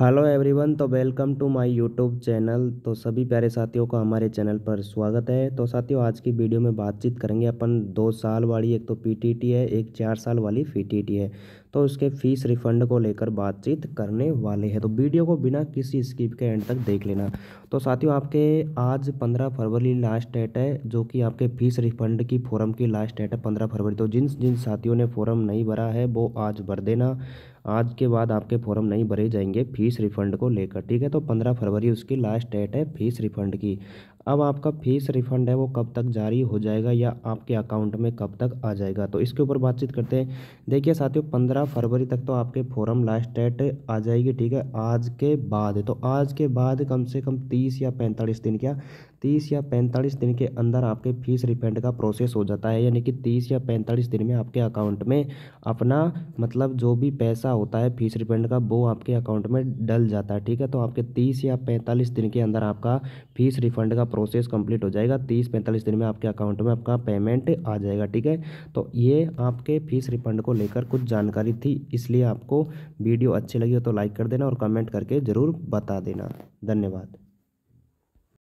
hello everyone तो welcome to my YouTube channel तो सभी प्यारे साथियों का हमारे चैनल पर स्वागत है तो साथियों आज की वीडियो में बातचीत करेंगे अपन दो साल वाली एक तो पीटीटी है एक चार साल वाली पीटीटी है तो उसके फीस रिफंड को लेकर बातचीत करने वाले हैं तो वीडियो को बिना किसी स्किप के एंड तक देख लेना तो साथियों आपके आज पंद्रह फरवरी लास्ट डेट है जो कि आपके फीस रिफंड की फॉरम की लास्ट डेट है पंद्रह फरवरी तो जिन जिन साथियों ने फॉरम नहीं भरा है वो आज भर देना आज के बाद आपके फॉर्म नहीं भरे जाएंगे फीस रिफंड को लेकर ठीक है तो पंद्रह फरवरी उसकी लास्ट डेट है फीस रिफंड की अब आपका फीस रिफंड है वो कब तक जारी हो जाएगा या आपके अकाउंट में कब तक आ जाएगा तो इसके ऊपर बातचीत करते हैं देखिए साथियों पंद्रह फरवरी तक तो आपके फॉरम लास्ट डेट आ जाएगी ठीक है आज के बाद तो आज के बाद कम से कम तीस या पैंतालीस दिन क्या तीस या पैंतालीस दिन के अंदर आपके फीस रिफंड का प्रोसेस हो जाता है यानी कि तीस या पैंतालीस दिन में आपके अकाउंट में अपना मतलब जो भी पैसा होता है फीस रिफंड का वो आपके अकाउंट में डल जाता है ठीक है तो आपके तीस या पैंतालीस दिन के अंदर आपका फीस रिफंड का प्रोसेस कंप्लीट हो जाएगा तीस पैंतालीस दिन में आपके अकाउंट में आपका पेमेंट आ जाएगा ठीक है तो ये आपके फीस रिफंड को लेकर कुछ जानकारी थी इसलिए आपको वीडियो अच्छी लगी हो तो लाइक कर देना और कमेंट करके ज़रूर बता देना धन्यवाद